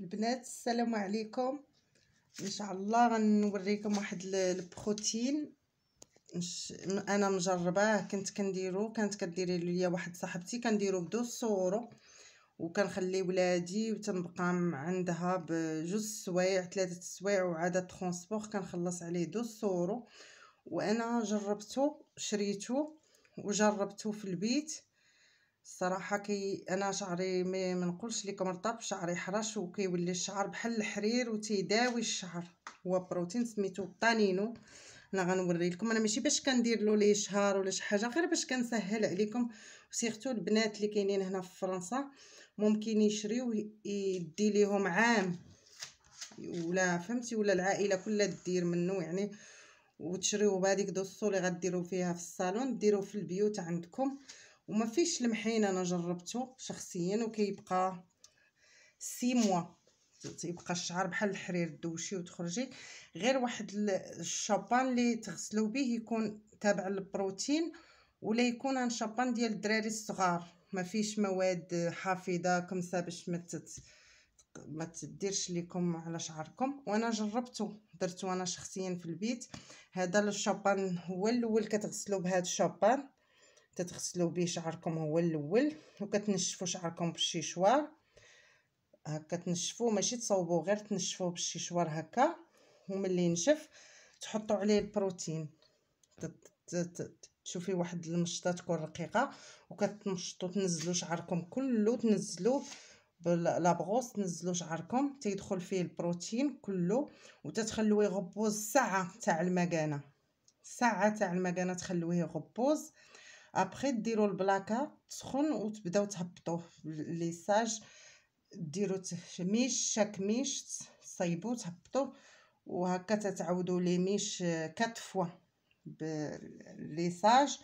البنات السلام عليكم ان شاء الله غنوريكم واحد البروتين انا مجرباه كنت كنديرو كانت كديري ليا واحد صاحبتي كنديرو بدو صورو وكنخلي ولادي وتنبقى عندها بجوج سوايع ثلاثه سوايع وعاد ترونسبور كنخلص عليه دو صورو وانا جربته شريته وجربته في البيت الصراحه كي انا شعري ما منقولش لكم رطب شعري حرش وكيولي الشعر بحال الحرير وتيداوي الشعر هو بروتين سميتو طانينو انا غنوري لكم انا ماشي باش كندير له لي شهر ولا شي حاجه غير باش كنسهل عليكم وسيرتو البنات اللي كاينين هنا في فرنسا ممكن يشريو يدي ليهم عام ولا فهمتي ولا العائله كلها دير منه يعني وتشريوه بهذيك دوسو اللي غديروا فيها في الصالون ديروه في البيوت عندكم وما فيش لمحين انا جربته شخصيا وكيبقى سي موا تيبقى الشعر بحال الحرير دوشي وتخرجي غير واحد الشابان اللي تغسلو به يكون تابع للبروتين ولا يكون ان شابان ديال الدراري الصغار ما فيش مواد حافظه كما باش ما ما تديرش ليكم على شعركم وانا جربته درته انا شخصيا في البيت هذا الشابان هو الاول كتغسلو بهذا الشابان تتغسلوا به شعركم هو الاول وكتنشفوا شعركم بالشيشوار هكا تنشفوه ماشي تصوبوه غير تنشفوه بالشيشوار هكا وملي ينشف تحطوا عليه البروتين تشوفي واحد المشطه تكون رقيقه وكتنشطوا تنزلوا شعركم كله تنزلوه بالابغوص تنزلوا شعركم تيدخل فيه البروتين كله وتتخلوه يغبوز ساعه تاع المكانه ساعه تاع المكانه تخلوه يغبوز ابخي ديروا البلاكا تسخن وتبداو تهبطوه لي ساج ديروا شاك ميش تصيبوه تهبطوه وهكا تتعودوا لي ميش كات فوا لي ساج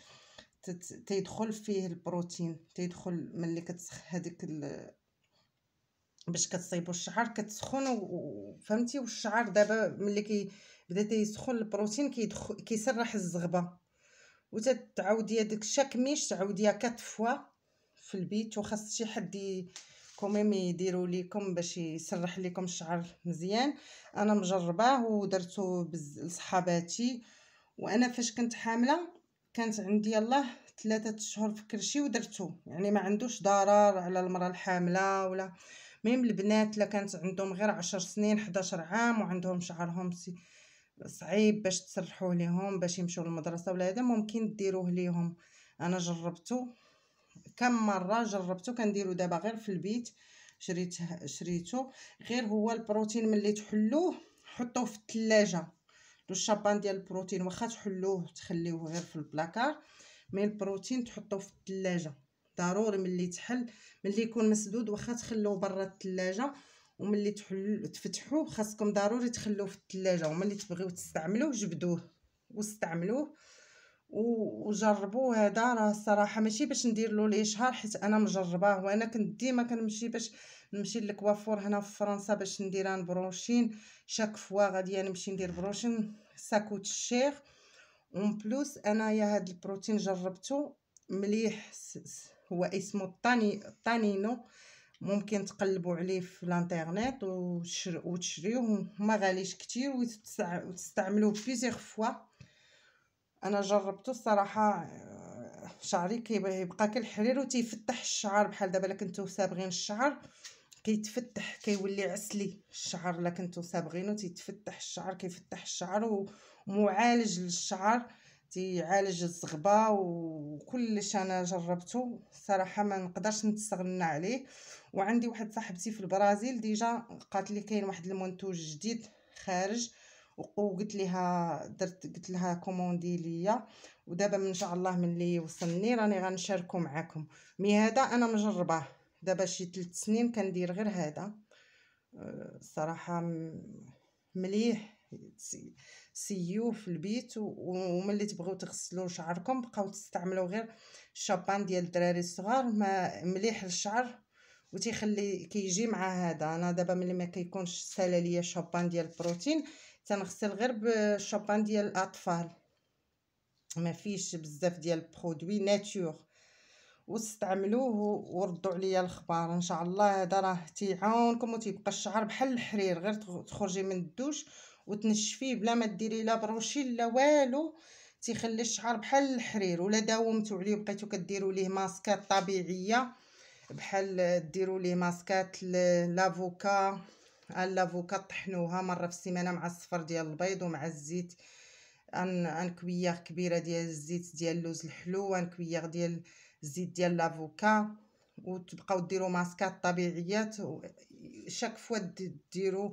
تيدخل فيه البروتين تيدخل ملي كتسخ هذيك باش كتصيبو الشعر كتسخن وفهمتي والشعر دابا ملي كي بدا تيسخن البروتين كيدخل كيسرح الزغبه وتتعاودي هذاك الشاك ميش تعاوديها كات فوا في البيت وخاص شي حد كوميم يديروا ليكم باش يسرح ليكم الشعر مزيان انا مجرباه ودرته بز... لصحاباتي وانا فاش كنت حامله كانت عندي الله ثلاثة شهور في كرشي ودرته يعني ما عندوش ضرر على المرأة الحاملة ولا مهم البنات لا كانت عندهم غير عشر سنين حداشر عام وعندهم شعرهم سي صعيب باش تسرحوه ليهم باش يمشوا للمدرسه ولا هذا ممكن ديروه ليهم انا جربته كم مره جربته كنديرو دابا غير في البيت شريت شريته غير هو البروتين ملي تحلوه حطوه في الثلاجه لو الشابان ديال البروتين واخا تحلوه تخليوه غير في البلاكار مي البروتين تحطوه في الثلاجه ضروري ملي تحل ملي يكون مسدود واخا تخلوه برا الثلاجه وملي تحل تفتحوه خاصكم ضروري تخلوه في الثلاجه وملي تبغيو تستعملوه جبدوه واستعملوه وجربوه هذا راه الصراحه ماشي باش ندير له الاشهار حيت انا مجرباه وانا كنت ديما كنمشي باش نمشي للكوافور هنا في فرنسا باش ندير ان بروشين شاك فوا غادي نمشي ندير بروشين ساكوت الشيخ اون بلوس انايا هاد البروتين جربته مليح هو اسمه طاني طانينو ممكن تقلبوا عليه في الانترنيت وتشريوه ما غاليش كتير وتستعملوه بليزيغ فوا انا جربته الصراحه آه، شعري كيبقى كالحرير وتيفتح الشعر بحال دابا الا كنتو صابغين الشعر كيتفتح كيولي عسلي الشعر الا كنتو صابغينو تيتفتح الشعر كيفتح الشعر ومعالج للشعر تيعالج الزغبه وكلش انا جربته صراحه ما نقدرش نستغنى عليه وعندي واحد صاحبتي في البرازيل ديجا قالت لي كاين واحد المنتوج جديد خارج وقلت لها درت قلت لها كوموندي ليا ودابا ان شاء الله ملي وصلني راني غنشاركو معاكم مي هذا انا مجرباه دابا شي 3 سنين كندير غير هذا الصراحه أه، مليح سيو في البيت وملي تبغيو تغسلوا شعركم بقاو تستعملوا غير الشابان ديال الدراري الصغار ما مليح للشعر وتيخلي كيجي مع هذا انا دابا ملي ما كيكونش سالا ليا الشوبان ديال البروتين تنغسل غير بالشوبان ديال الاطفال ما فيش بزاف ديال البرودوي ناتور واستعملوه وردوا عليا الخبار ان شاء الله هذا راه تيعاونكم وتيبقى الشعر بحال الحرير غير تخرجي من الدوش وتنشفيه بلا ما ديري لا بروشي لا والو تيخلي الشعر بحال الحرير ولا داومتو عليه بقيتو كديروا ليه ماسكات طبيعيه بحال ديروا لي ماسكات لافوكا لافوكا طحنوها مره في السيمانه مع الصفر ديال البيض ومع الزيت ان ان كويير كبيره ديال الزيت ديال اللوز الحلو وان كويير ديال الزيت ديال لافوكا وتبقاو ديروا ماسكات طبيعيات شاك فوا ديروا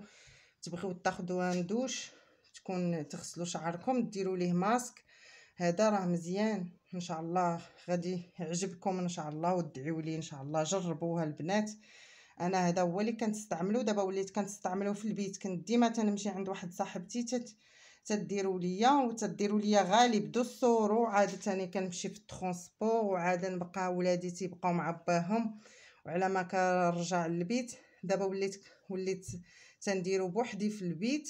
تبغيو تاخذوا دوش تكون تغسلوا شعركم ديروا ليه ماسك هذا راه مزيان ان شاء الله غادي يعجبكم ان شاء الله وادعيوا لي ان شاء الله جربوها البنات انا هذا هو اللي كنستعملو دابا وليت كنستعملو في البيت كنت ديما تنمشي عند واحد صاحبتي تت تديروا ليا وتديروا ليا غالب دو وعاده عاده كنمشي في الترونسبور وعاده نبقى ولادي تيبقاو مع باهم وعلى ما كنرجع للبيت دابا وليت وليت تنديرو بوحدي في البيت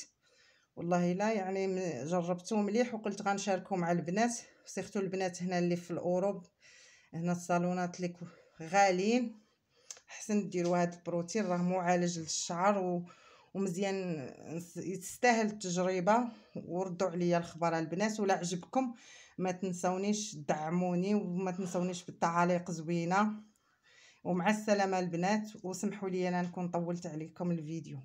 والله لا يعني جربته مليح وقلت غنشاركو مع البنات سيختو البنات هنا اللي في الاوروب هنا الصالونات اللي غاليين حسن ديروا هذا البروتين راه معالج للشعر و... ومزيان يستاهل التجربه وردوا عليا الخبر البنات ولا عجبكم ما تنسونيش دعموني وما تنسونيش بالتعاليق زوينه ومع السلامه البنات وسمحوا لي انا نكون طولت عليكم الفيديو